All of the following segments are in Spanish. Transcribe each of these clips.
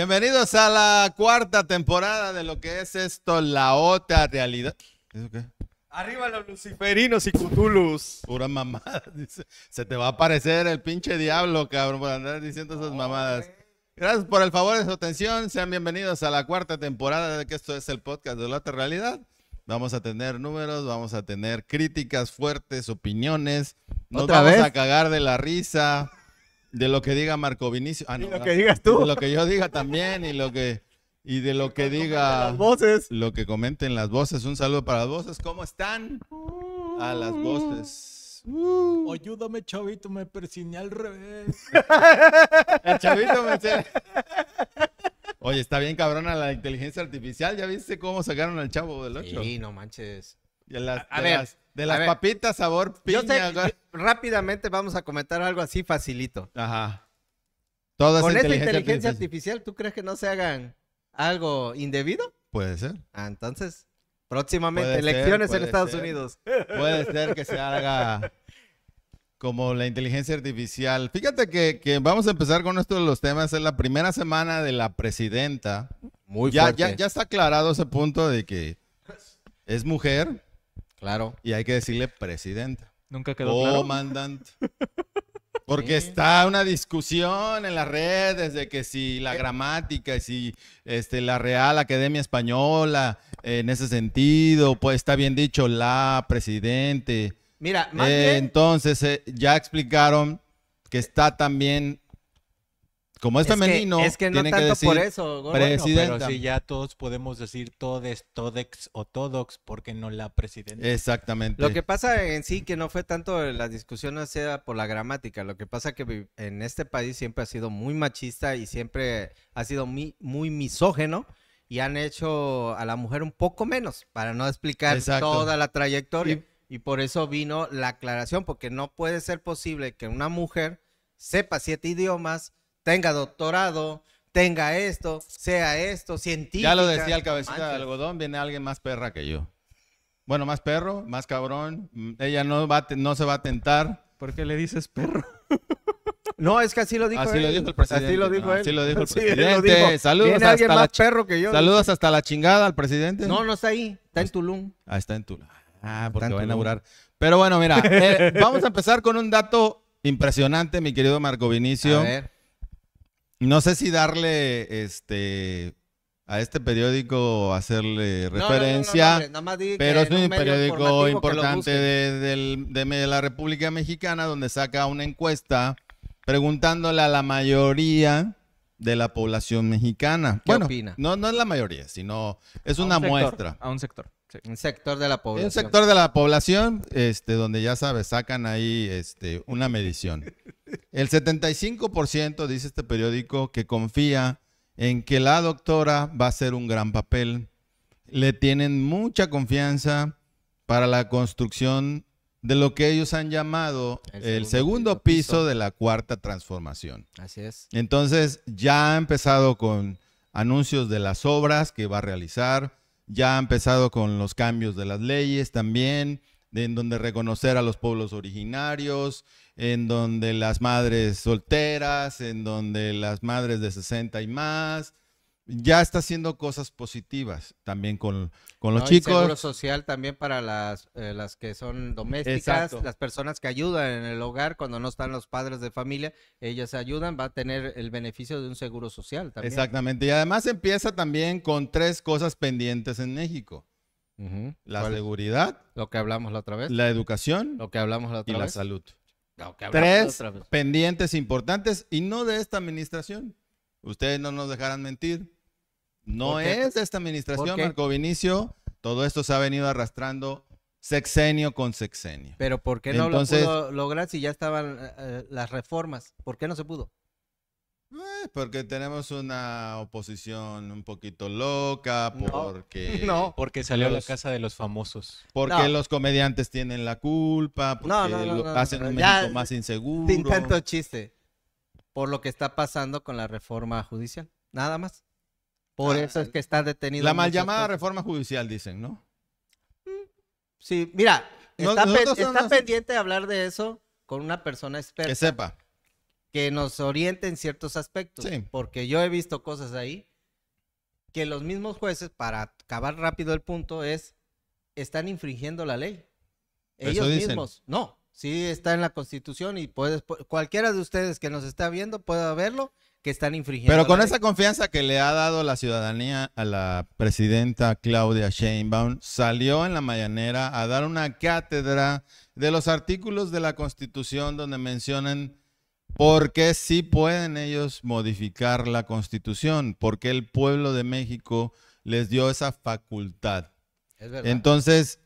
Bienvenidos a la cuarta temporada de lo que es esto, la otra realidad. Arriba los luciferinos y cutulus. Pura mamada, dice. Se te va a aparecer el pinche diablo, cabrón, por andar diciendo esas mamadas. Gracias por el favor de su atención. Sean bienvenidos a la cuarta temporada de que esto es el podcast de la otra realidad. Vamos a tener números, vamos a tener críticas fuertes, opiniones. no te vamos vez? a cagar de la risa. De lo que diga Marco Vinicio. Ah, lo que digas tú. De lo que yo diga también y lo que y de lo que diga las voces. Lo que comenten las voces. Un saludo para las voces. ¿Cómo están? A las voces. Uh. ayúdame, chavito, me persigné al revés. El chavito me Oye, está bien cabrona la inteligencia artificial. ¿Ya viste cómo sacaron al chavo del 8? Sí, no manches. Las, a, ver, de las papitas sabor piña. rápidamente vamos a comentar algo así facilito. Ajá. Con esa inteligencia, artificial, ¿tú crees que no se hagan algo indebido? Puede ser. Ah, entonces, próximamente, elecciones en Estados Unidos. Puede ser que se haga como la inteligencia artificial. Fíjate que, vamos a empezar con esto de los temas. Es la primera semana de la presidenta. Muy ya, Ya, ya está aclarado ese punto de que es mujer. Claro. Y hay que decirle presidente. Nunca quedó claro. Porque está una discusión en las redes de que si la eh. gramática, si este, la Real Academia Española, en ese sentido, pues está bien dicho la presidente. Mira, entonces eh, ya explicaron que está también como es, femenino, que, es que no tanto por eso, pero si ya todos podemos decir todes, todex o todox, porque no la presidenta. Exactamente. Lo que pasa en sí que no fue tanto la discusión sea... por la gramática, lo que pasa que en este país siempre ha sido muy machista y siempre ha sido muy, muy misógeno y han hecho a la mujer un poco menos, para no explicar toda la trayectoria. y por eso vino la aclaración, porque no puede ser posible que una mujer sepa siete idiomas, tenga doctorado, tenga esto, sea esto, científico. Ya lo decía el cabecita de algodón, viene alguien más perra que yo. Bueno, más perro, más cabrón. Mm, ella no, va no se va a tentar. ¿Por qué le dices perro? No, es que así lo dijo así Lo dijo el presidente. Así lo dijo él. Así lo dijo el presidente. Saludos hasta la chingada al presidente. No, no está ahí. Está en pues, Tulum. Ah, está en Tulum. Ah, porque va a inaugurar. Pero bueno, mira, eh, vamos a empezar con un dato impresionante, mi querido Marco Vinicio. A ver. No sé si darle este a este periódico hacerle referencia, pero es un, periódico importante de, la República Mexicana donde saca una encuesta preguntándole a la mayoría de la población mexicana. ¿Qué opina? No, no es la mayoría, sino es una muestra. A un sector. Un sector de la población. Un sector de la población, este, donde ya sabes, sacan ahí este, una medición. El 75%, dice este periódico, que confía en que la doctora va a hacer un gran papel. Le tienen mucha confianza para la construcción de lo que ellos han llamado el segundo, piso, de la cuarta transformación. Así es. Entonces, ya ha empezado con anuncios de las obras que va a realizar ya ha empezado con los cambios de las leyes también, en donde reconocer a los pueblos originarios, en donde las madres solteras, en donde las madres de 60 y más, ya está haciendo cosas positivas también con, los chicos. seguro social también para las, eh, las que son domésticas, las personas que ayudan en el hogar cuando no están los padres de familia, ellas ayudan, va a tener el beneficio de un seguro social también. Exactamente, y además empieza también con tres cosas pendientes en México. La seguridad. Lo que hablamos la otra vez. La educación. Lo que hablamos la otra y vez. Y la salud. tres pendientes importantes y no de esta administración. Ustedes no nos dejarán mentir no es de esta administración, Marco Vinicio. Todo esto se ha venido arrastrando sexenio con sexenio. Pero ¿por qué no lo pudo lograr si ya estaban eh, eh, las reformas? ¿Por qué no se pudo? Eh, porque tenemos una oposición un poquito loca, porque... No, porque salió a la casa de los famosos. Porque los comediantes tienen la culpa, porque lo hacen un México más inseguro. Sin chiste, por lo que está pasando con la reforma judicial, nada más. Por ah, eso es que está detenido. La mal llamada reforma judicial, dicen, ¿no? Mm, sí, mira, está, pendiente hablar de eso con una persona experta. Que sepa. Que nos oriente en ciertos aspectos. Sí. Porque yo he visto cosas ahí que los mismos jueces, para acabar rápido el punto, es, están infringiendo la ley. Ellos mismos. No, sí está en la constitución y puedes, cualquiera de ustedes que nos está viendo pueda verlo que están infringiendo. Pero con esa confianza que le ha dado la ciudadanía a la presidenta Claudia Sheinbaum, salió en la mayanera a dar una cátedra de los artículos de la Constitución donde mencionan por qué sí pueden ellos modificar la Constitución, porque el pueblo de México les dio esa facultad. Es Entonces,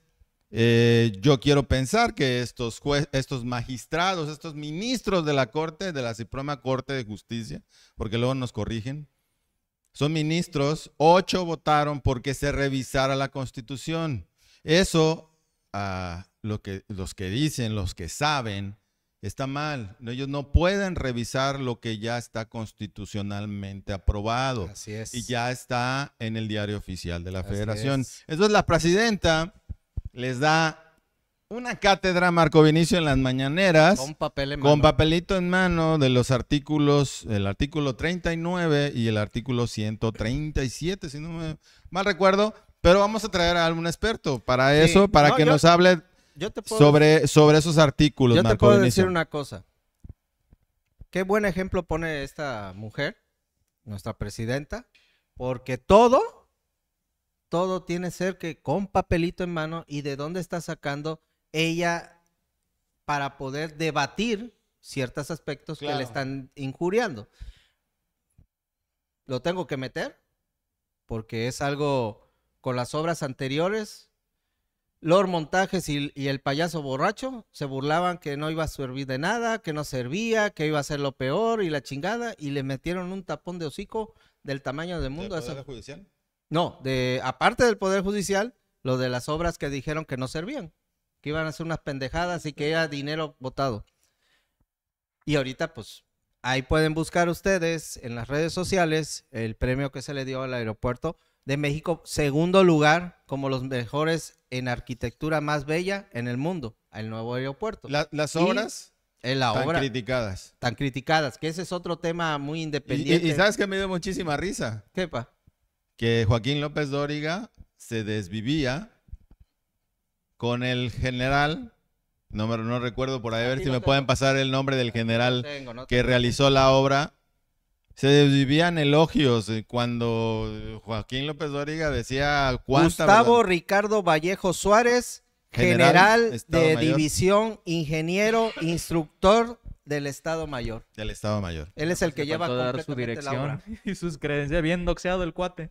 eh, yo quiero pensar que estos, estos magistrados, estos ministros de la Corte, de la Suprema Corte de Justicia, porque luego nos corrigen, son ministros, ocho votaron porque se revisara la Constitución. Eso, ah, lo que, los que dicen, los que saben, está mal. Ellos no pueden revisar lo que ya está constitucionalmente aprobado. Así es. Y ya está en el diario oficial de la Federación. Es. Entonces, la presidenta les da una cátedra Marco Vinicio en las mañaneras. Con papel en Con papelito en mano de los artículos, el artículo 39 y el artículo 137, si no me mal recuerdo. Pero vamos a traer a algún experto para eso, para que nos hable sobre, sobre esos artículos, yo te puedo decir una cosa. Qué buen ejemplo pone esta mujer, nuestra presidenta, porque todo todo tiene ser que con papelito en mano y de dónde está sacando ella para poder debatir ciertos aspectos que le están injuriando. Lo tengo que meter porque es algo con las obras anteriores. los Montajes y, el payaso borracho se burlaban que no iba a servir de nada, que no servía, que iba a ser lo peor y la chingada, y le metieron un tapón de hocico del tamaño del mundo. esa... No, de aparte del Poder Judicial, lo de las obras que dijeron que no servían, que iban a ser unas pendejadas y que era dinero votado. Y ahorita, pues, ahí pueden buscar ustedes en las redes sociales el premio que se le dio al aeropuerto de México, segundo lugar como los mejores en arquitectura más bella en el mundo, el nuevo aeropuerto. las obras. en eh, tan criticadas. Tan criticadas, que ese es otro tema muy independiente. Y, sabes que me dio muchísima risa. ¿Qué pa? que Joaquín López Dóriga se desvivía con el general, no, recuerdo por ahí, a ver si me pueden pasar el nombre del general que realizó la obra. Se desvivían elogios eh, cuando Joaquín López Dóriga decía Gustavo Ricardo Vallejo Suárez, general, de división, ingeniero, instructor del Estado Mayor. Del Estado Mayor. Él es el que lleva a su dirección y sus creencias, bien doxeado el cuate.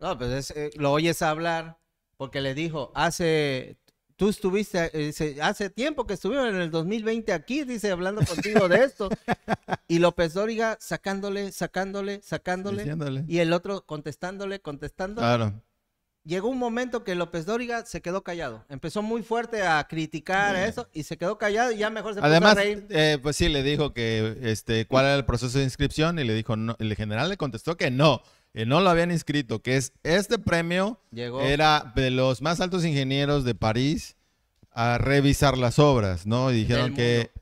No. pues eh, lo oyes hablar porque le dijo, hace, tú estuviste, eh, hace tiempo que estuvieron en el 2020 aquí, dice, hablando contigo de esto. y López Dóriga sacándole, sacándole, sacándole. Y el otro contestándole, contestándole. Claro llegó un momento que López Dóriga se quedó callado. Empezó muy fuerte a criticar eso y se quedó callado y ya mejor se Además, puso reír. Eh, pues sí, le dijo que este, cuál era el proceso de inscripción y le dijo, el general le contestó que no. Que no lo habían inscrito, que es este premio era de los más altos ingenieros de París a revisar las obras, ¿no? Y dijeron que,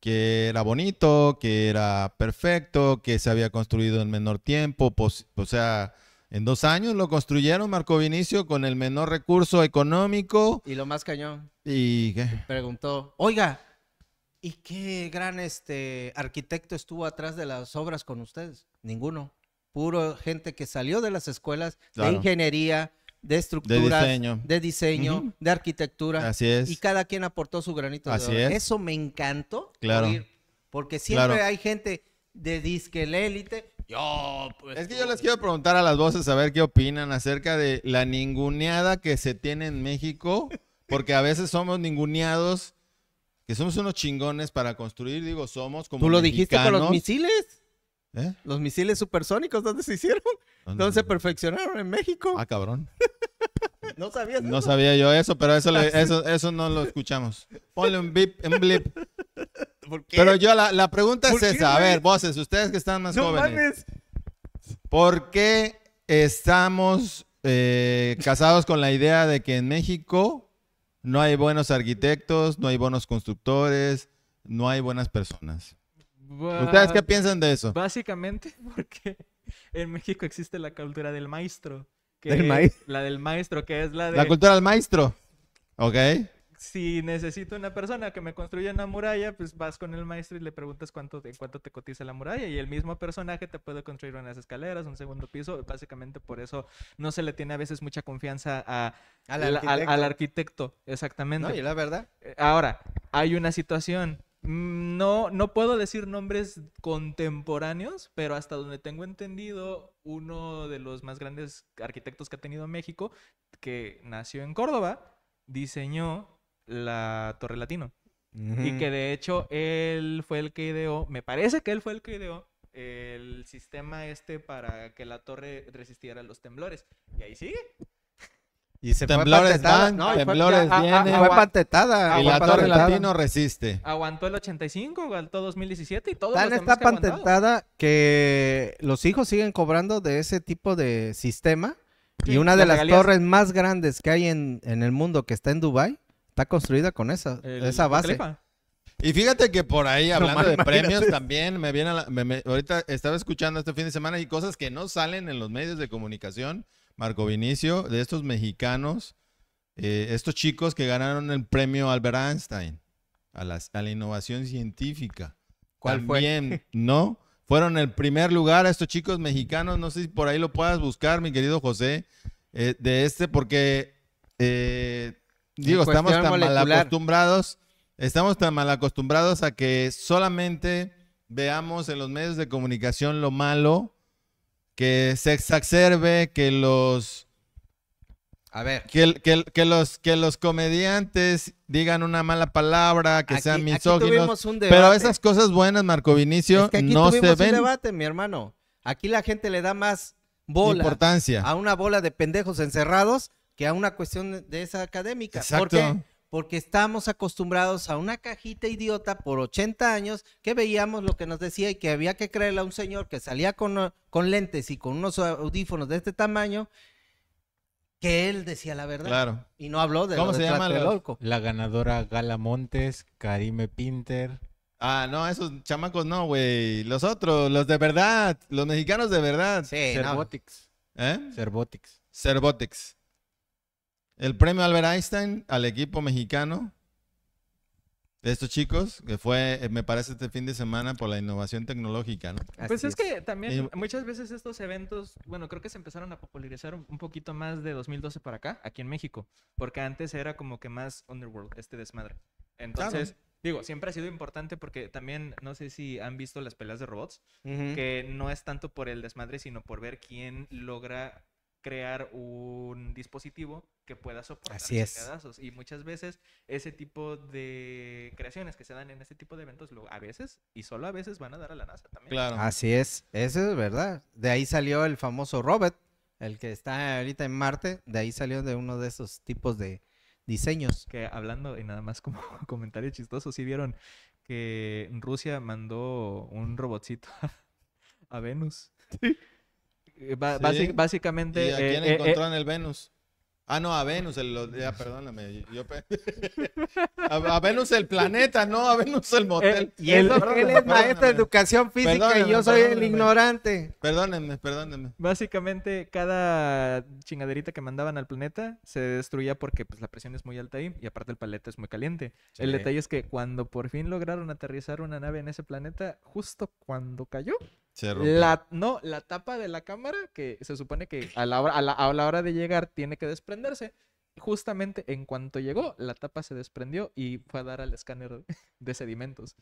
que era bonito, que era perfecto, que se había construido en menor tiempo, o sea, en dos años lo construyeron, Marco Vinicio, con el menor recurso económico. Y lo más cañón. Y, ¿qué? preguntó, oiga, ¿y qué gran este arquitecto estuvo atrás de las obras con ustedes? Ninguno. Puro gente que salió de las escuelas de ingeniería, de estructuras, de diseño, de, arquitectura. Así es. Y cada quien aportó su granito Así de oro. Es. Eso me encantó. Claro. porque siempre hay gente de disque élite, yo, pues, es que yo les quiero preguntar a las voces a ver qué opinan acerca de la ninguneada que se tiene en México, porque a veces somos ninguneados, que somos unos chingones para construir, digo, somos como. ¿Tú lo dijiste con los misiles? ¿Eh? Los misiles supersónicos, ¿dónde se hicieron? ¿Dónde, se perfeccionaron? En México. Ah, cabrón. no sabía No sabía yo eso, pero ah, eso, eso, no lo escuchamos. Ponle un blip. Un blip. Pero yo, la, pregunta es esa. a ver, voces, ustedes que están más jóvenes. ¿Por qué estamos eh, casados con la idea de que en México no hay buenos arquitectos, no hay buenos constructores, no hay buenas personas? ¿Ustedes qué piensan de eso? Básicamente porque en México existe la cultura del maestro. Que la del maestro, que es la de... La cultura del maestro. Ok. Si necesito una persona que me construya una muralla, pues vas con el maestro y le preguntas cuánto, en cuánto te cotiza la muralla. Y el mismo personaje te puede construir unas escaleras, un segundo piso. Básicamente por eso no se le tiene a veces mucha confianza al, arquitecto. al arquitecto exactamente. No, y la verdad. Eh, ahora, hay una situación Mm, no, no puedo decir nombres contemporáneos, pero hasta donde tengo entendido, uno de los más grandes arquitectos que ha tenido México, que nació en Córdoba, diseñó la Torre Latino. Y que de hecho él fue el que ideó, me parece que él fue el que ideó el sistema este para que la torre resistiera los temblores. Y ahí sigue. Y se temblores temblores fue, vienen. fue pantetada. Y la Torre Latino resiste. Aguantó el 85, aguantó 2017 y todo. Tan está pantetada que los hijos siguen cobrando de ese tipo de sistema. y una de las torres más grandes que hay en, el mundo que está en Dubai está construida con esa, esa base. Y fíjate que por ahí, hablando de premios, también me viene. ahorita estaba escuchando este fin de semana y cosas que no salen en los medios de comunicación Marco Vinicio, de estos mexicanos, eh, estos chicos que ganaron el premio Albert Einstein a, la innovación científica. ¿Cuál fue? ¿no? Fueron el primer lugar a estos chicos mexicanos. No sé si por ahí lo puedas buscar, mi querido José, eh, de este, porque eh, digo, estamos tan acostumbrados, estamos tan mal acostumbrados a que solamente veamos en los medios de comunicación lo malo que se exacerbe, que los... A ver. Que, los, que los comediantes digan una mala palabra, que sean misóginos. Pero esas cosas buenas, Marco Vinicio, es que aquí no tuvimos se un debate, mi hermano. Aquí la gente le da más bola Importancia. a una bola de pendejos encerrados que a una cuestión de esa académica. Exacto porque estamos acostumbrados a una cajita idiota por 80 años que veíamos lo que nos decía y que había que creerle a un señor que salía con, con lentes y con unos audífonos de este tamaño, que él decía la verdad. Claro. Y no habló de ¿Cómo se llama la, la ganadora Gala Montes, Karime Pinter. Ah, no, esos chamacos no, güey. Los otros, los de verdad, los mexicanos de verdad. Sí, Cerbotics. ¿Eh? el premio Albert Einstein al equipo mexicano de estos chicos, que fue, eh, me parece, este fin de semana por la innovación tecnológica, ¿no? Pues es, que también muchas veces estos eventos, bueno, creo que se empezaron a popularizar un poquito más de 2012 para acá, aquí en México, porque antes era como que más underworld, este desmadre. Entonces, digo, siempre ha sido importante porque también, no sé si han visto las peleas de robots, que no es tanto por el desmadre, sino por ver quién logra crear un dispositivo que pueda soportar Así Y muchas veces ese tipo de creaciones que se dan en ese tipo de eventos, a veces y solo a veces van a dar a la NASA también. Así es, eso es verdad. De ahí salió el famoso Robert, el que está ahorita en Marte, de ahí salió de uno de esos tipos de diseños. Que hablando, y nada más como comentario chistoso, si vieron que Rusia mandó un robotcito a Venus. Eh, básicamente. ¿Y eh, eh, en el Venus? Ah, no, a Venus, el, perdóname. a, Venus el planeta, no, a Venus el eh, motel. y él, es maestro de educación física y yo soy el ignorante. Perdónenme, perdónenme. Básicamente, cada chingaderita que mandaban al planeta se destruía porque pues, la presión es muy alta ahí y aparte el paleta es muy caliente. El detalle es que cuando por fin lograron aterrizar una nave en ese planeta, justo cuando cayó, la, no, la tapa de la cámara, que se supone que a la, hora, a, la, a la hora de llegar tiene que desprenderse. Justamente en cuanto llegó, la tapa se desprendió y fue a dar al escáner de sedimentos.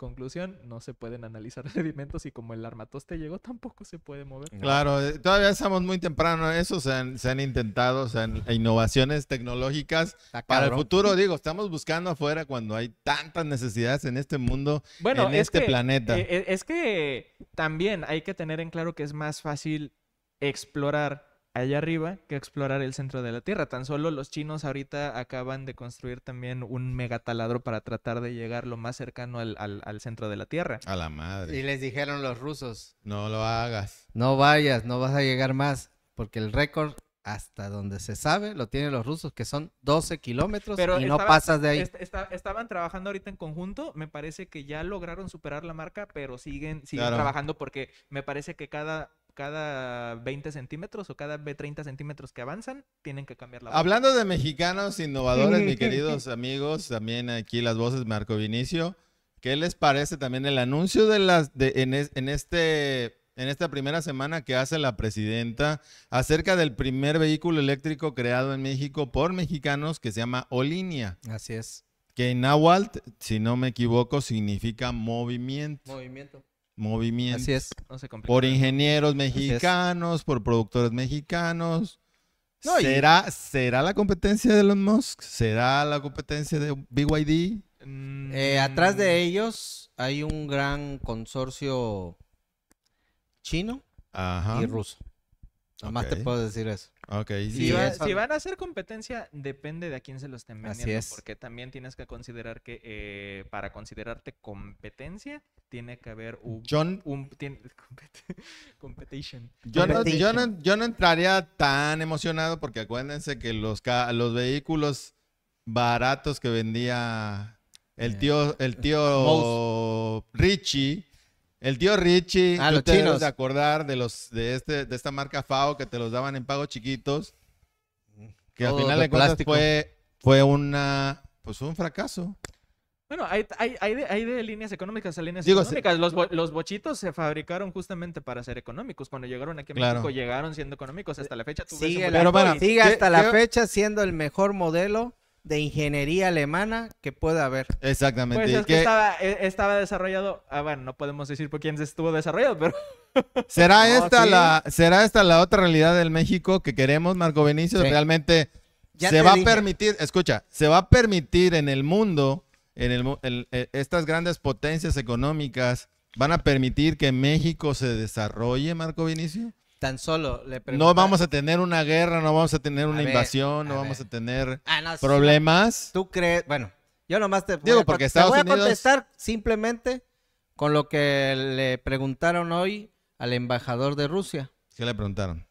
Conclusión, no se pueden analizar sedimentos y como el armatoste llegó, tampoco se puede mover. Claro, eh, todavía estamos muy temprano. ¿eh? Eso se han, intentado, e innovaciones tecnológicas para el futuro. Digo, estamos buscando afuera cuando hay tantas necesidades en este mundo, en este planeta. Eh, es que también hay que tener en claro que es más fácil explorar allá arriba que explorar el centro de la Tierra. Tan solo los chinos ahorita acaban de construir también un megataladro para tratar de llegar lo más cercano al, centro de la Tierra. A la madre. Y les dijeron los rusos. No lo hagas. No vayas, no vas a llegar más, porque el récord hasta donde se sabe lo tienen los rusos, que son 12 kilómetros y no pasas de ahí. estaban trabajando ahorita en conjunto, me parece que ya lograron superar la marca, pero siguen, siguen trabajando porque me parece que cada cada 20 centímetros o cada 30 centímetros que avanzan, tienen que cambiar la Hablando de mexicanos innovadores, mis queridos amigos, también aquí las voces Marco Vinicio. ¿Qué les parece también el anuncio de las de, en, este en esta primera semana que hace la presidenta acerca del primer vehículo eléctrico creado en México por mexicanos que se llama Olinia? Así es. Que en náhuatl, si no me equivoco, significa movimiento. Movimiento movimiento Así es. por ingenieros mexicanos, por productores mexicanos. ¿Será, la competencia de los Musk? ¿Será la competencia de BYD? Mm. Eh, atrás de ellos hay un gran consorcio chino y ruso. Nada más te puedo decir eso. Si, van a hacer competencia, depende de a quién se los estén vendiendo. Porque también tienes que considerar que eh, para considerarte competencia, tiene que haber un... John... Un, competition. Yo, No, entraría tan emocionado porque acuérdense que los, los vehículos baratos que vendía el eh. tío, el tío Richie el tío Richie, ah, tú los te de acordar de los de este de esta marca FAO que te los daban en pagos chiquitos, que al oh, final de, fue fue una pues un fracaso. Bueno, hay, hay, hay, de, líneas económicas a líneas económicas. Los, bochitos se fabricaron justamente para ser económicos. Cuando llegaron aquí a México, llegaron siendo económicos. Hasta la fecha, tú sigue, hasta la fecha siendo el mejor modelo de ingeniería alemana que pueda haber. Exactamente. Pues que, e, Estaba, desarrollado. Ah, bueno, no podemos decir por quién estuvo desarrollado, pero. ¿Será, esta la, ¿Será esta la otra realidad del México que queremos, Marco Benicio? Realmente se va a permitir, escucha, se va a permitir en el mundo, en el, eh, estas grandes potencias económicas van a permitir que México se desarrolle, Marco Vinicio? Tan solo le No vamos a tener una guerra, no vamos a tener una invasión, no vamos a tener ah, problemas. Tú crees, bueno, yo nomás te, Digo, voy, a, contestar simplemente con lo que le preguntaron hoy al embajador de Rusia. ¿Qué le preguntaron?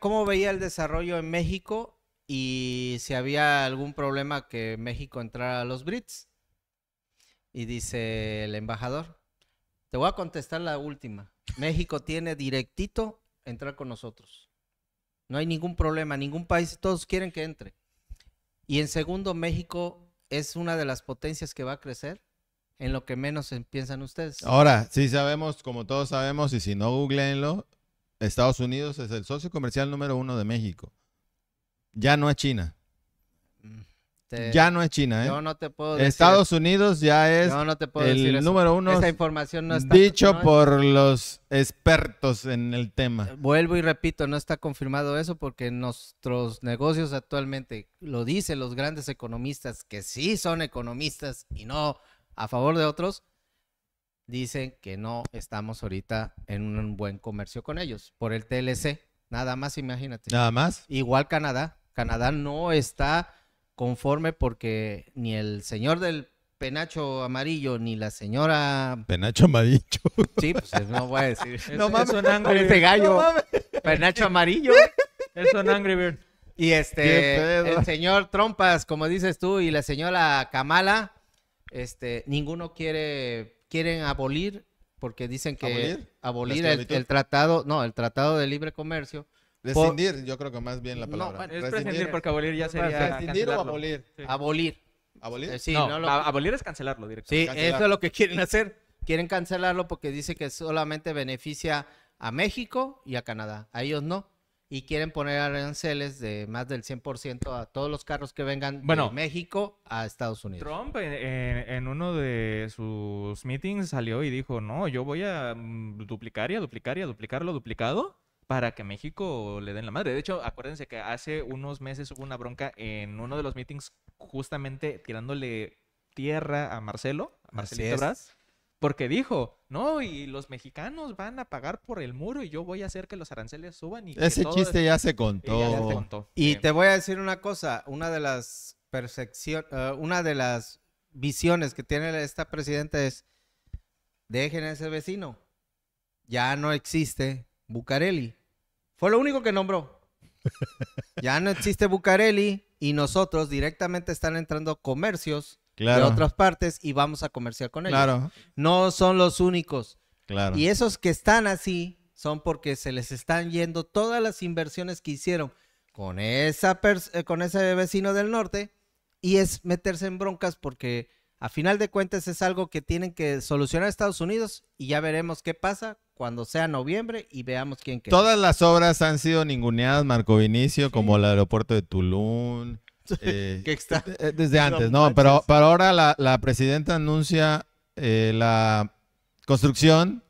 ¿Cómo veía el desarrollo en México y si había algún problema que México entrara a los Brits? Y dice el embajador, te voy a contestar la última. México tiene directito entrar con nosotros. No hay ningún problema, ningún país, todos quieren que entre. Y en segundo, México es una de las potencias que va a crecer en lo que menos piensan ustedes. Ahora, sí sabemos, como todos sabemos, y si no, googleenlo, Estados Unidos es el socio comercial número uno de México. Ya no es China. Este, ya no es China, ¿eh? Yo no te puedo decir. Estados Unidos ya es no te el número uno. Esta información no está dicho por los expertos en el tema. Vuelvo y repito, no está confirmado eso porque nuestros negocios actualmente lo dicen los grandes economistas que sí son economistas y no a favor de otros dicen que no estamos ahorita en un buen comercio con ellos por el TLC. Nada más, imagínate. Nada más. Igual Canadá. Canadá no está conforme porque ni el señor del penacho amarillo ni la señora penacho amarillo sí pues eh, no voy a decir no mames angry gallo penacho amarillo es un angry bird y este el señor trompas como dices tú y la señora Kamala este ninguno quiere quieren abolir porque dicen que abolir, el, tratado no el tratado de libre comercio Rescindir, yo creo que más bien la palabra. No, bueno, es rescindir, porque abolir ya sería. ¿Rescindir o abolir? Abolir. ¿Abolir? Eh, sí, no, abolir es cancelarlo directamente. Sí, eso es lo que quieren hacer. Quieren cancelarlo porque dice que solamente beneficia a México y a Canadá. A ellos no. Y quieren poner aranceles de más del 100% a todos los carros que vengan bueno, de México a Estados Unidos. Trump en, uno de sus meetings salió y dijo, no, yo voy a mm, duplicar y a duplicar y a duplicar lo duplicado para que México le den la madre. De hecho, acuérdense que hace unos meses hubo una bronca en uno de los meetings justamente tirándole tierra a Marcelo, a Marcelito Brás, porque dijo, no, y los mexicanos van a pagar por el muro y yo voy a hacer que los aranceles suban. Y Ese chiste ya se contó. Y, te voy a decir una cosa, una de las percepciones, eh, una de las visiones que tiene esta presidenta es, dejen a ese vecino, ya no existe Bucareli fue lo único que nombró. ya no existe Bucareli y nosotros directamente están entrando comercios de otras partes y vamos a comerciar con ellos. Claro. No son los únicos. Claro. Y esos que están así son porque se les están yendo todas las inversiones que hicieron con, esa eh, con ese vecino del norte y es meterse en broncas porque a final de cuentas es algo que tienen que solucionar Estados Unidos y ya veremos qué pasa cuando sea noviembre y veamos quién queda. Todas las obras han sido ninguneadas, Marco Vinicio, como el aeropuerto de Tulum. Eh, está, desde antes, no, pero, para ahora la, presidenta anuncia eh, la construcción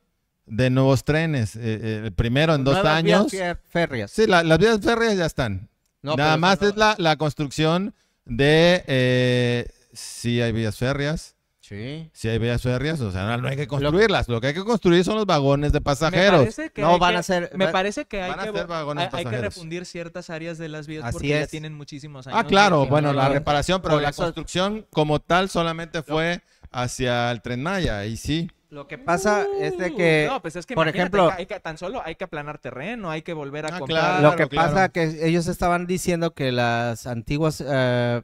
de nuevos trenes. Eh, eh, el primero en dos años. años. Vías férreas. Sí, las vías férreas ya están. Nada más es la construcción de sí hay vías férreas. Sí. Sí hay vías férreas, o sea, no, hay que construirlas. Lo que hay que construir son los vagones de pasajeros. No van a ser. Me parece que hay, que, refundir ciertas áreas de las vías porque ya tienen muchísimos ah, años. Ah, claro, bueno, la reparación, pero la construcción como tal solamente fue hacia el Tren Maya, y sí. Lo que pasa es uh, pues que, por ejemplo, hay que, tan solo hay que aplanar terreno, hay que volver a ah, comprar. lo que pasa pasa que ellos estaban diciendo que las antiguas eh,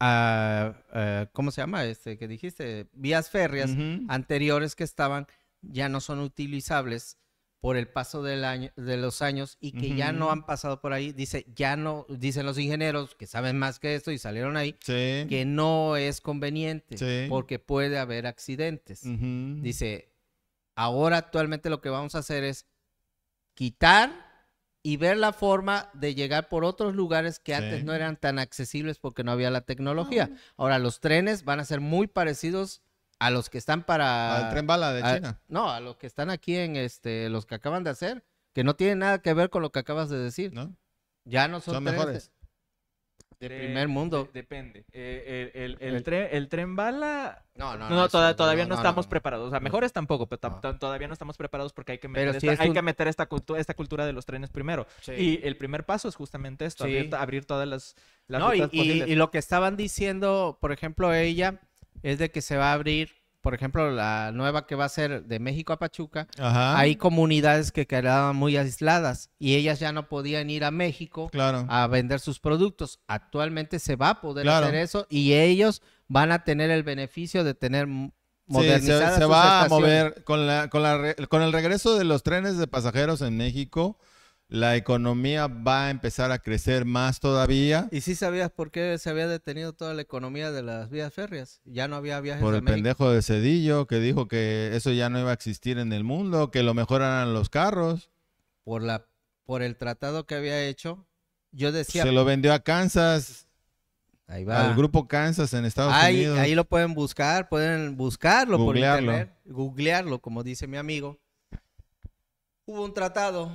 eh, ¿cómo se llama? Este que dijiste, vías férreas anteriores que estaban ya no son utilizables por el paso del año, de los años y que ya no han pasado por ahí. Dice, ya no, dicen los ingenieros que saben más que esto y salieron ahí, que no es conveniente porque puede haber accidentes. Dice, ahora actualmente lo que vamos a hacer es quitar y ver la forma de llegar por otros lugares que antes no eran tan accesibles porque no había la tecnología. Ahora los trenes van a ser muy parecidos a los que están para al tren bala de China. No, a los que están aquí en este los que acaban de hacer, que no tienen nada que ver con lo que acabas de decir. Ya no son, trenes, de, primer mundo. depende. Eh, el, el, tren, bala. No, no, no. no todavía no, estamos preparados. O sea, mejores tampoco, pero todavía no estamos preparados porque hay que meter, esta, hay que meter esta, esta cultura de los trenes primero. Y el primer paso es justamente esto: abrir, todas las. no, y lo que estaban diciendo, por ejemplo, ella, es de que se va a abrir por ejemplo, la nueva que va a ser de México a Pachuca, hay comunidades que quedaban muy aisladas y ellas ya no podían ir a México a vender sus productos. Actualmente se va a poder hacer eso y ellos van a tener el beneficio de tener modernizadas se, va a mover con la, con, con el regreso de los trenes de pasajeros en México la economía va a empezar a crecer más todavía. ¿Y si sabías por qué se había detenido toda la economía de las vías férreas? Ya no había viajes. Por el pendejo de Cedillo que dijo que eso ya no iba a existir en el mundo, que lo mejor eran los carros. Por, la, por el tratado que había hecho, yo decía... Se lo vendió a Kansas. Ahí va. Al grupo Kansas en Estados Unidos. Ahí lo pueden buscar, pueden buscarlo googlearlo. por googlearlo, como dice mi amigo. Hubo un tratado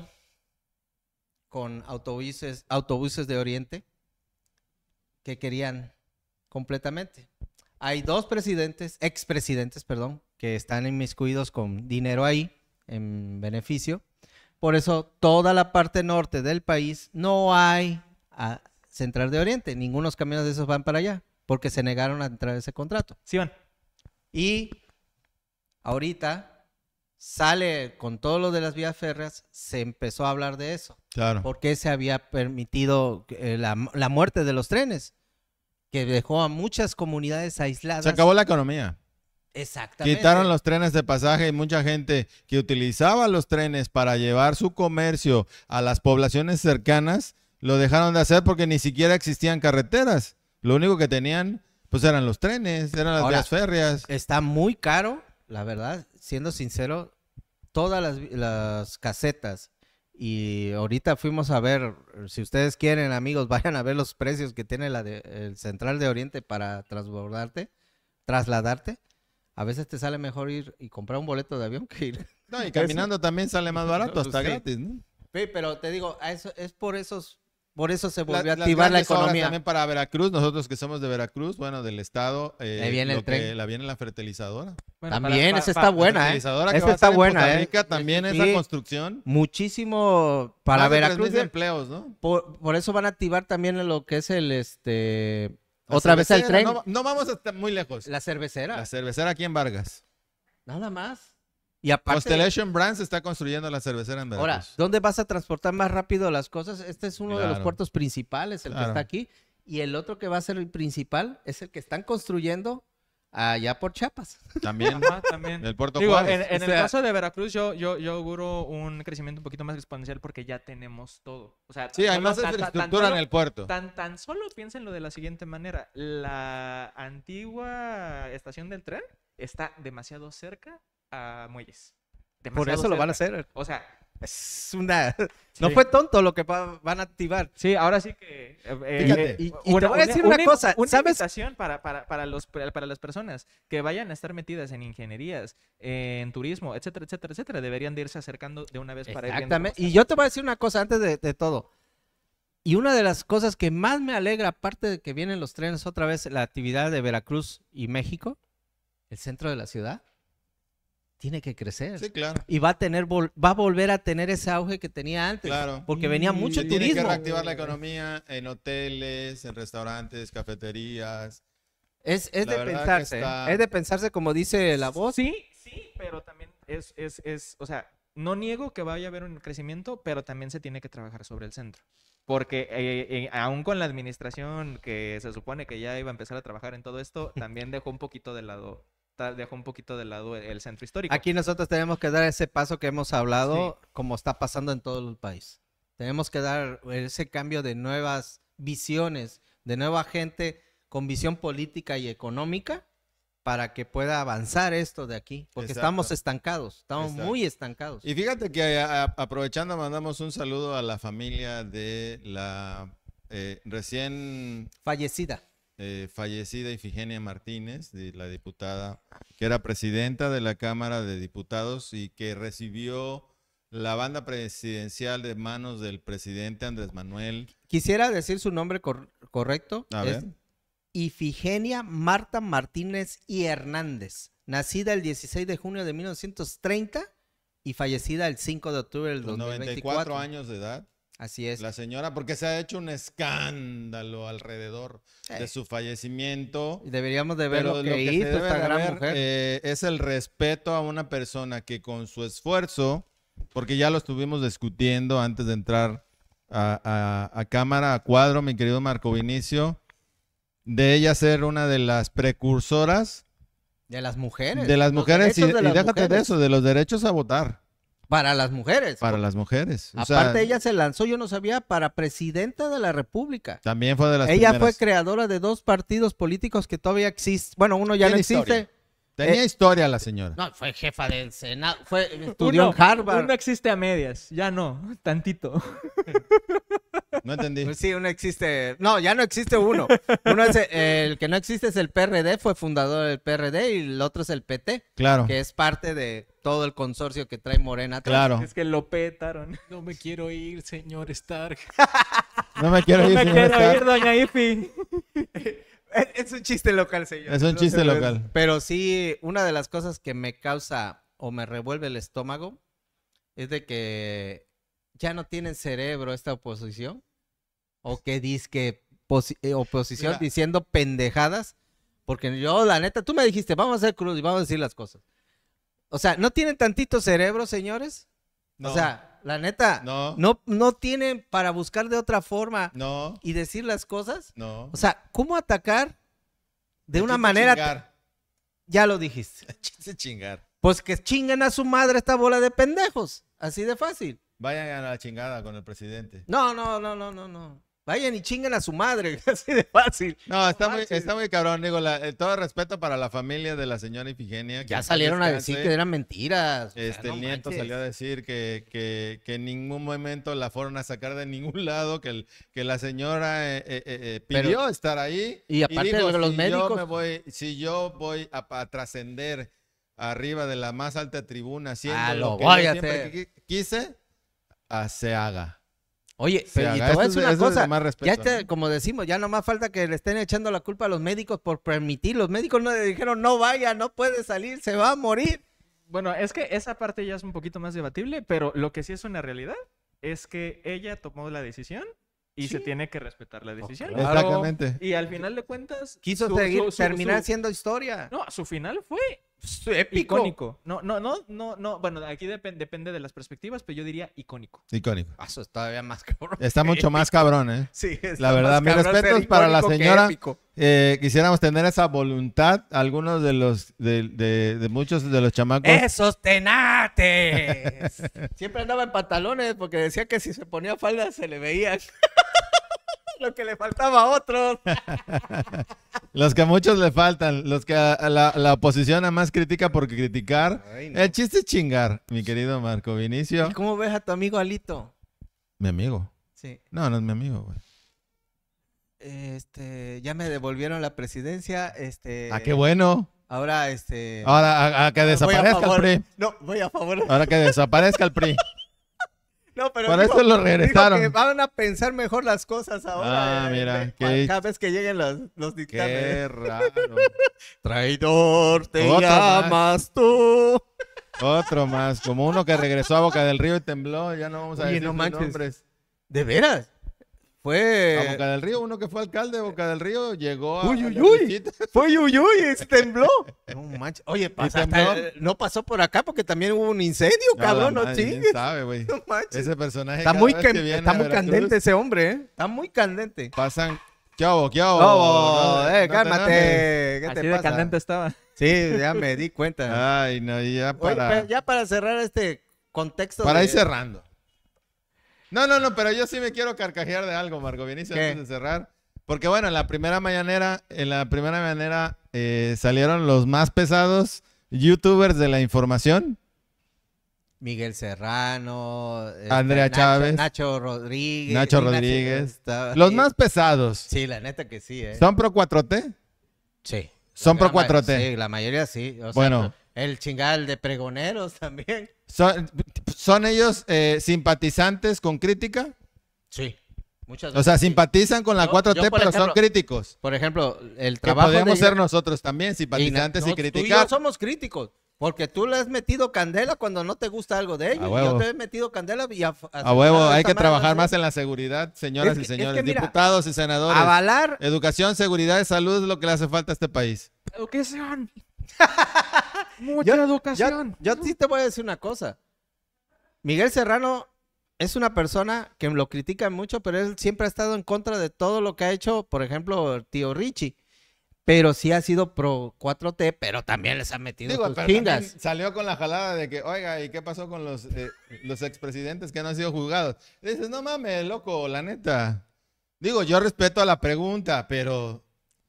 con autobuses, autobuses de Oriente que querían completamente. Hay dos presidentes, expresidentes, perdón, que están inmiscuidos con dinero ahí, en beneficio. Por eso toda la parte norte del país no hay a Central de Oriente. Ningunos camiones de esos van para allá porque se negaron a entrar ese contrato. Sí van. Y ahorita sale con todo lo de las vías férreas, se empezó a hablar de eso. Claro. Porque se había permitido eh, la, muerte de los trenes, que dejó a muchas comunidades aisladas. Se acabó la economía. Exactamente. Quitaron los trenes de pasaje y mucha gente que utilizaba los trenes para llevar su comercio a las poblaciones cercanas, lo dejaron de hacer porque ni siquiera existían carreteras. Lo único que tenían, pues eran los trenes, eran las vías férreas. Está muy caro la verdad, siendo sincero, todas las, casetas y ahorita fuimos a ver, si ustedes quieren amigos, vayan a ver los precios que tiene la el Central de Oriente para trasbordarte trasladarte. A veces te sale mejor ir y comprar un boleto de avión que ir. No, y caminando también sale más barato, hasta gratis, Sí, pero te digo, es por esos por eso se volvió a activar la economía. También para Veracruz, nosotros que somos de Veracruz, bueno, del estado. Eh, la viene la fertilizadora. ¿eh? también, esa está buena, ¿eh? Esa está buena, También es esa construcción. Muchísimo para Veracruz. De empleos, ¿no? Por, eso van a activar también lo que es el este. Otra vez el tren. No, vamos hasta muy lejos. La cervecera. La cervecera aquí en Vargas. Nada más. Y aparte, Constellation Brands está construyendo la cervecera en Veracruz. Ahora, ¿dónde vas a transportar más rápido las cosas? Este es uno de los puertos principales, el que está aquí. Y el otro que va a ser el principal es el que están construyendo allá por Chiapas. También, también. el puerto En, el caso de Veracruz, yo, auguro un crecimiento un poquito más exponencial porque ya tenemos todo. O sea, sí, hay más infraestructura en el puerto. Tan, tan solo piénsenlo de la siguiente manera. La antigua estación del tren está demasiado cerca muelles. Por eso lo van a hacer. O sea, es una... No fue tonto lo que van a activar. Sí, ahora sí que... Eh, eh, eh, y, te voy a decir una, cosa, una invitación para, los, para las personas que vayan a estar metidas en ingenierías, en turismo, etcétera, etcétera, etcétera. Deberían de irse acercando de una vez para Exactamente. y yo te voy a decir una cosa antes de, todo. Y una de las cosas que más me alegra, aparte de que vienen los trenes otra vez, la actividad de Veracruz y México, el centro de la ciudad tiene que crecer. Sí, claro. Y va a tener va a volver a tener ese auge que tenía antes, claro. porque venía mm, mucho Se turismo. Tiene que reactivar la economía en hoteles, en restaurantes, cafeterías. Es, es de pensarse, es de pensarse como dice la voz. Sí, sí, pero también es, es, es, o sea, no niego que vaya a haber un crecimiento, pero también se tiene que trabajar sobre el centro. Porque eh, eh, eh, aún con la administración que se supone que ya iba a empezar a trabajar en todo esto, también dejó un poquito de lado dejó un poquito de lado el centro histórico. Aquí nosotros tenemos que dar ese paso que hemos hablado, como está pasando en todo el país. Tenemos que dar ese cambio de nuevas visiones, de nueva gente con visión política y económica para que pueda avanzar esto de aquí, porque estamos estancados, estamos muy estancados. Y fíjate que eh, aprovechando mandamos un saludo a la familia de la eh, recién fallecida eh, fallecida Ifigenia Martínez, la diputada, que era presidenta de la Cámara de Diputados y que recibió la banda presidencial de manos del presidente Andrés Manuel. Quisiera decir su nombre correcto. Ifigenia Marta Martínez y Hernández, nacida el 16 de junio de 1930 y fallecida el 5 de octubre del 2024. 94 años de edad. Así es. La señora, porque se ha hecho un escándalo alrededor de su fallecimiento. Deberíamos de ver lo que, esta gran mujer. Eh, es el respeto a una persona que con su esfuerzo, porque ya lo estuvimos discutiendo antes de entrar a, cámara, a cuadro, mi querido Marco Vinicio, de ella ser una de las precursoras. De las mujeres. De las mujeres, y, déjate de eso, de los derechos a votar. Para las mujeres. Para las mujeres. Aparte, ella se lanzó, yo no sabía, para presidenta de la República. También fue de las Ella fue creadora de dos partidos políticos que todavía existen. Bueno, uno ya no existe. Tenía eh, historia la señora. No, fue jefa del Senado, fue, estudió en Harvard. Uno existe a medias, ya no, tantito. No entendí. Pues sí, uno existe, no, ya no existe uno. uno es, eh, el que no existe es el PRD, fue fundador del PRD y el otro es el PT. Claro. Que es parte de todo el consorcio que trae Morena. Claro. Es que lo petaron. No me quiero ir, señor Stark. no me quiero no ir, me quiero ir, doña Ifi. Es, un chiste local, señor. Es un chiste local. Pero sí, una de las cosas que me causa o me revuelve el estómago es de que ya no tienen cerebro esta oposición. O que disque eh, oposición diciendo pendejadas. Porque yo, la neta, tú me dijiste, vamos a hacer cruz y vamos a decir las cosas. O sea, ¿no tienen tantito cerebro, señores? O sea, la neta. No. No, tienen para buscar de otra forma. Y decir las cosas. No. O sea, ¿cómo atacar de una manera? Chingar. Ya lo dijiste. chingar. Pues que chingan a su madre esta bola de pendejos. Así de fácil. Vayan a la chingada con el presidente. No, no, no, no, no, no. Vayan y chingan a su madre, así de fácil. No, está, Muy, está muy cabrón, digo, todo respeto para la familia de la señora Ifigenia. Ya salieron a decir que eran mentiras. Este, el nieto salió a decir que, que, en ningún momento la fueron a sacar de ningún lado, que, el, que la señora eh, eh, eh, pidió estar ahí. Y aparte de los médicos. Yo me voy, si yo voy a, trascender arriba de la más alta tribuna haciendo lo, que siempre quise, a ah, se haga. Oye, pero una cosa, más ya como decimos, ya más falta que le estén echando la culpa a los médicos por permitir, los médicos no le dijeron no vaya, no puede salir, se va a morir. Bueno, es que esa parte ya es un poquito más debatible, pero lo que sí es una realidad es que ella tomó la decisión y se tiene que respetar la decisión. Exactamente. Y al final de cuentas... Quiso seguir, terminar siendo historia. No, su final fue pues, épico. Icónico. No, no, no, no, no. Bueno, aquí depende de las perspectivas, pero yo diría icónico. Icónico. Ah, eso es todavía más cabrón. Está mucho más cabrón, ¿eh? Sí, La verdad, mis respetos para la señora. Eh, quisiéramos tener esa voluntad, algunos de los, de, muchos de los chamacos. ¡Esos tenates! Siempre andaba en pantalones porque decía que si se ponía falda se le veía lo que le faltaba a otros. los que a muchos le faltan, los que a la, oposición a más critica porque criticar. El chiste es chingar, mi querido Marco Vinicio. ¿Y cómo ves a tu amigo Alito? Mi amigo. Sí. No, no es mi amigo, Este, ya me devolvieron la presidencia, este. Ah, qué bueno. Ahora, este. Ahora, a que desaparezca el PRI. No, voy a favor. Ahora que desaparezca el PRI. No, pero Para lo regresaron. que van a pensar mejor las cosas ahora. Ah, eh, mira. Cada vez que lleguen los, los dictámenes. Qué raro. Traidor, te llamas tú. Otro más. Como uno que regresó a Boca del Río y tembló. Ya no vamos a decir nombres. ¿De veras? Fue. A Boca del Río, uno que fue alcalde de Boca del Río llegó a. ¡Uy, uy, uy! fue uy, uy! ¡Se tembló! No manches. Oye, no pasó por acá porque también hubo un incendio, cabrón. No chingues. sabe, güey. Ese personaje. Está muy, está muy candente ese hombre, ¿eh? Está muy candente. Pasan. chau chao. Eh, cálmate. ¿Qué te de candente estaba. Sí, ya me di cuenta. Ay, no, ya para. ya para cerrar este contexto. Para ir cerrando. No, no, no, pero yo sí me quiero carcajear de algo, Marco Bien, antes de cerrar. Porque bueno, en la primera mañanera, en la primera manera, eh, salieron los más pesados youtubers de la información. Miguel Serrano, este, Andrea Chávez, Nacho Rodríguez. Nacho Rodríguez. los más pesados. Sí, la neta que sí. Eh. ¿Son pro 4T? Sí. ¿Son pro 4T? Sí, la mayoría sí. bueno. El chingal de pregoneros también. ¿Son ellos eh, simpatizantes con crítica? Sí. Muchas O sea, simpatizan con la 4T, pero son críticos. Por ejemplo, el trabajo. Que podemos ser nosotros también, simpatizantes y, críticos. y somos críticos. Porque tú le has metido candela cuando no te gusta algo de ellos. Yo te he metido candela y a, a, huevo, hay que trabajar más en la seguridad, señoras y señores, diputados y senadores. Avalar. Educación, seguridad y salud es lo que le hace falta a este país. Educación. Mucha educación. yo sí te voy a decir una cosa. Miguel Serrano es una persona que lo critica mucho, pero él siempre ha estado en contra de todo lo que ha hecho, por ejemplo, el tío Richie. Pero sí ha sido pro 4T, pero también les ha metido Digo, sus Salió con la jalada de que, oiga, ¿y qué pasó con los, eh, los expresidentes que no han sido juzgados? dices, no mames, loco, la neta. Digo, yo respeto a la pregunta, pero,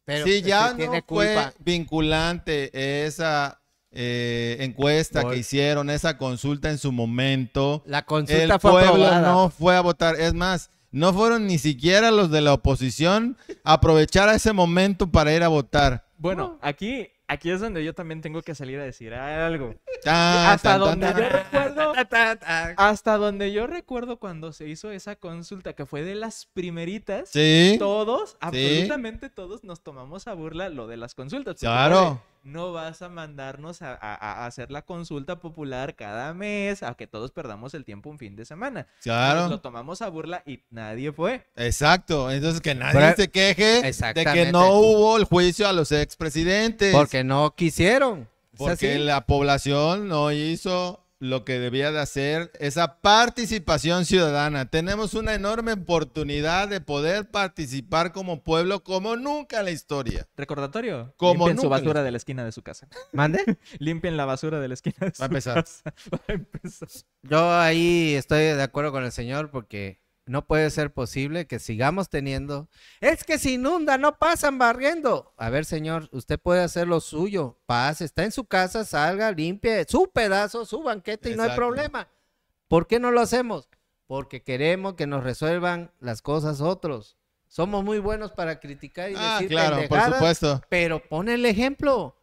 pero si ya no fue vinculante esa eh, encuesta que hicieron, esa consulta en su momento. La consulta el fue pueblo no fue a votar. Es más, no fueron ni siquiera los de la oposición a aprovechar ese momento para ir a votar. Bueno, aquí aquí es donde yo también tengo que salir a decir algo. hasta donde yo recuerdo, hasta donde yo recuerdo cuando se hizo esa consulta, que fue de las primeritas, ¿Sí? todos, absolutamente todos, nos tomamos a burla lo de las consultas. Claro no vas a mandarnos a, hacer la consulta popular cada mes, a que todos perdamos el tiempo un fin de semana. Claro. Nos lo tomamos a burla y nadie fue. Exacto. Entonces, que nadie se queje de que no hubo el juicio a los expresidentes. Porque no quisieron. Porque la población no hizo lo que debía de hacer, esa participación ciudadana. Tenemos una enorme oportunidad de poder participar como pueblo como nunca en la historia. Recordatorio. Como Limpien su basura de la esquina de su casa. ¿Mande? Limpien la basura de la esquina de Va a empezar. Va a empezar. Yo ahí estoy de acuerdo con el señor porque no puede ser posible que sigamos teniendo. Es que se inunda, no pasan barriendo. A ver, señor, usted puede hacer lo suyo. paz, está en su casa, salga, limpie su pedazo, su banquete y no hay problema. ¿Por qué no lo hacemos? Porque queremos que nos resuelvan las cosas otros. Somos muy buenos para criticar y ah, claro, por supuesto. Pero pon el ejemplo.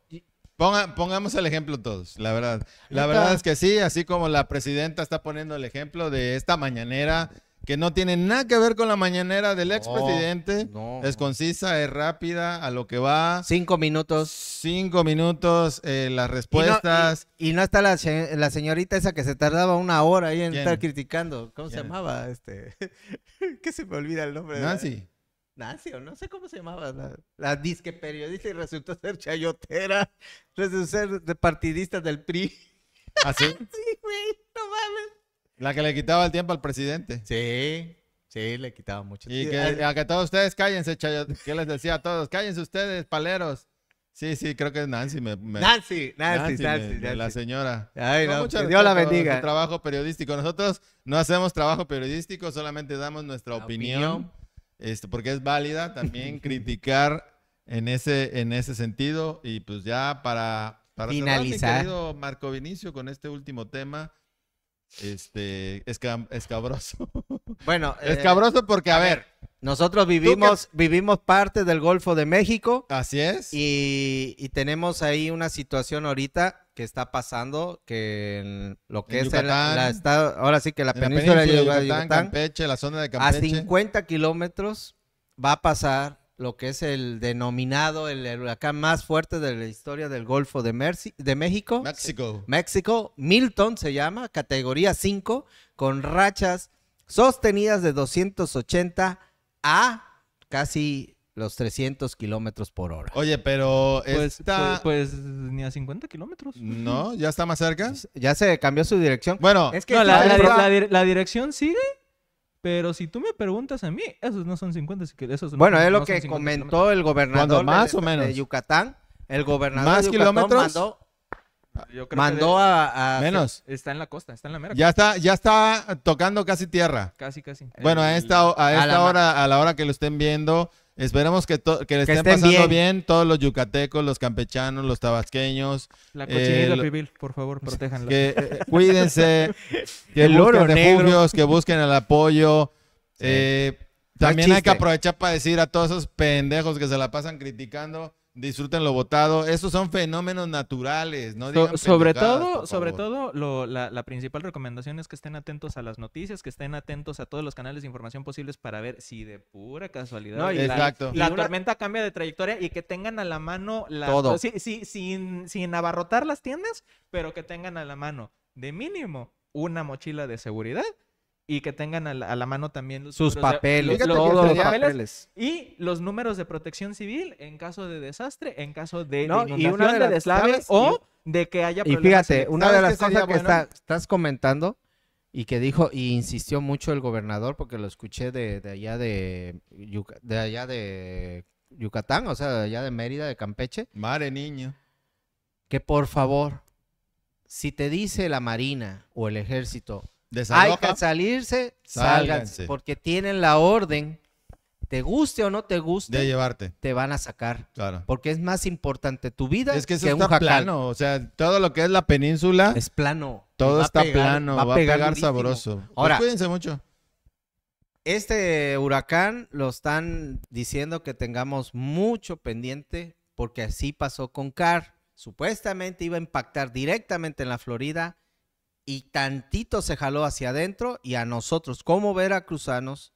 pongamos el ejemplo todos, la verdad. La verdad es que sí, así como la presidenta está poniendo el ejemplo de esta mañanera que no tiene nada que ver con la mañanera del expresidente. No, Es concisa, es rápida, a lo que va. Cinco minutos. Cinco minutos, eh, las respuestas. Y no, está la, señorita esa que se tardaba una hora ahí en estar criticando. ¿Cómo se llamaba? Este? que se me olvida el nombre. Nancy. Nancy, o no sé cómo se llamaba. La, disque periodista y resultó ser chayotera, resultó ser de partidista del PRI. ¿Así? ¿Ah, sí, güey, no mames. La que le quitaba el tiempo al presidente. Sí, sí, le quitaba mucho tiempo. Y que, a que todos ustedes cállense, Chayot. ¿Qué les decía a todos? Cállense ustedes, paleros. Sí, sí, creo que es Nancy. Nancy, Nancy, Nancy, La señora. Ay, Dios la bendiga. trabajo periodístico. Nosotros no hacemos trabajo periodístico, solamente damos nuestra opinión, Esto, porque es válida también criticar en ese, en ese sentido. Y pues ya para, para finalizar, querido Marco Vinicio, con este último tema este, es escabroso. Bueno, eh, escabroso cabroso porque, a, ver, nosotros vivimos, vivimos parte del Golfo de México. Así es. Y, tenemos ahí una situación ahorita que está pasando, que lo que es la, está, ahora sí que la península, la de, Yucatán, Campeche, la zona de Campeche. A 50 kilómetros va a pasar lo que es el denominado el, huracán más fuerte de la historia del Golfo de, Merci, de México. México. México, Milton se llama, categoría 5, con rachas sostenidas de 280 a casi los 300 kilómetros por hora. Oye, pero pues, pues está... Pues, ni a 50 kilómetros. No, ya está más cerca. Ya se cambió su dirección. Bueno, es que la dirección sigue. Pero si tú me preguntas a mí, esos no son 50 esos Bueno, es lo que comentó el gobernador de, Yucatán. El gobernador de Yucatán mandó, Yo a, Menos. Está en la costa, está en la mera. Ya está, ya está tocando casi tierra. Casi, casi. Bueno, a esta, a esta hora, a la hora que lo estén viendo, Esperemos que, que le estén, pasando bien. todos los yucatecos, los campechanos, los tabasqueños. La cochinilla pibil, por favor, protéjanla. Que, eh, cuídense, que El busquen refugios, que busquen el apoyo. Eh, también hay que aprovechar para decir a todos esos pendejos que se la pasan criticando Disfruten lo votado. Esos son fenómenos naturales, ¿no? sobre todo, sobre todo, la, principal recomendación es que estén atentos a las noticias, que estén atentos a todos los canales de información posibles para ver si de pura casualidad la, tormenta cambia de trayectoria y que tengan a la mano la... Pues, sin, sin abarrotar las tiendas, pero que tengan a la mano de mínimo una mochila de seguridad y que tengan a la, mano también sus papeles, todos los, papeles, y los números de protección civil en caso de desastre, en caso de, no, de deslaves, o de que haya problemas. Y fíjate, una de las cosas que estás comentando y que dijo e insistió mucho el gobernador porque lo escuché de, allá de de allá de Yucatán, o sea, de allá de Mérida, de Campeche. Mare niño. Que por favor, si te dice la Marina o el ejército, hay que salirse, sálganse. Porque tienen la orden, te guste o no te guste, Te van a sacar. Porque es más importante tu vida es que, eso está plano. O sea, todo lo que es la península. Es plano. Todo está plano, va a pegar, sabroso. Pues Ahora, cuídense mucho. Este huracán lo están diciendo que tengamos mucho pendiente porque así pasó con Carr. Supuestamente iba a impactar directamente en la Florida y tantito se jaló hacia adentro y a nosotros como veracruzanos,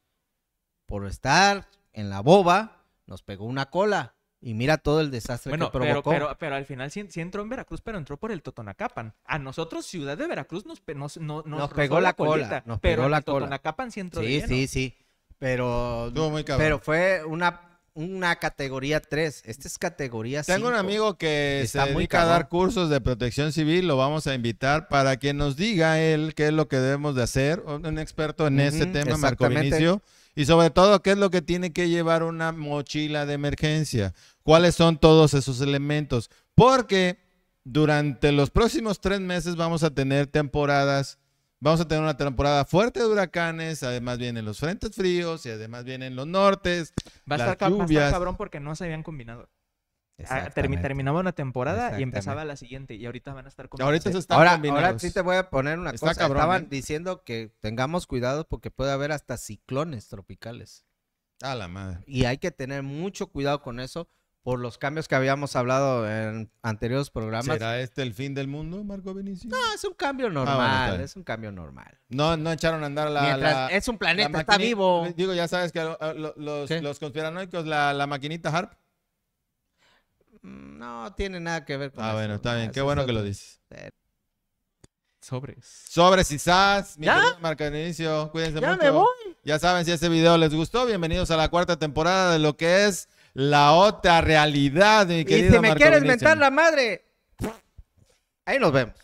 por estar en la boba, nos pegó una cola. Y mira todo el desastre que provocó. Pero, pero, al final sí, entró en Veracruz, pero entró por el Totonacapan. A nosotros, Ciudad de Veracruz, nos, nos, pegó la cola. nos pegó pero la cola. Totonacapan sí entró Sí, de lleno. sí, sí. Pero, pero fue una una categoría 3. esta es categoría 5. Tengo un amigo que se dedica a dar cursos de protección civil. Lo vamos a invitar para que nos diga él qué es lo que debemos de hacer. Un experto en ese tema, Marco Vinicio. Y sobre todo, qué es lo que tiene que llevar una mochila de emergencia. ¿Cuáles son todos esos elementos? Porque durante los próximos tres meses vamos a tener temporadas Vamos a tener una temporada fuerte de huracanes, además vienen los frentes fríos y además vienen los nortes. Va a, estar, lluvias. cabrón porque no se habían combinado. Ah, terminaba una temporada y empezaba la siguiente y ahorita van a estar combinados. se ahora, ahora sí te voy a poner una cosa. Estaban ¿eh? diciendo que tengamos cuidado porque puede haber hasta ciclones tropicales. A la madre. Y hay que tener mucho cuidado con eso por los cambios que habíamos hablado en anteriores programas. ¿Será este el fin del mundo, Marco Benicio? No, es un cambio ah, normal, es un cambio normal. No, no echaron a andar la... Mientras es un planeta, está vivo. Digo, ya sabes que eh, los, conspiranoicos, la, maquinita Harp. Mm, no tiene nada que ver con ah, eso. Ah, bueno, está bien, ah, qué bueno que lo dices. Sobres. Sobres y SAS, mi Marco Benicio, cuídense mucho. Ya me voy. Ya saben, si este video les gustó, bienvenidos a la cuarta temporada de lo que es la otra realidad, mi querido Y si me quieres mentar la madre, ahí nos vemos.